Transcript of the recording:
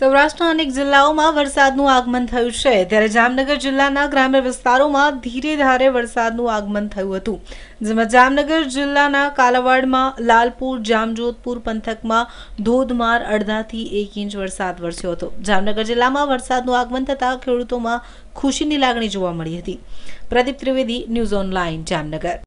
સૌરાષ્ટ્રના અનેક જિલ્લાઓમાં વરસાદનું આગમન થયું છે ત્યારે જામનગર જિલ્લાના ગ્રામ્ય વિસ્તારોમાં ધીરે ધારે વરસાદનું આગમન થયું હતું જેમાં જામનગર જિલ્લાના કાલાવાડમાં લાલપુર જામજોધપુર પંથકમાં ધોધમાર અડધાથી એક ઇંચ વરસાદ વરસ્યો હતો જામનગર જિલ્લામાં વરસાદનું આગમન થતાં ખેડૂતોમાં ખુશીની લાગણી જોવા મળી હતી પ્રદીપ ત્રિવેદી ન્યૂઝ ઓનલાઈન જામનગર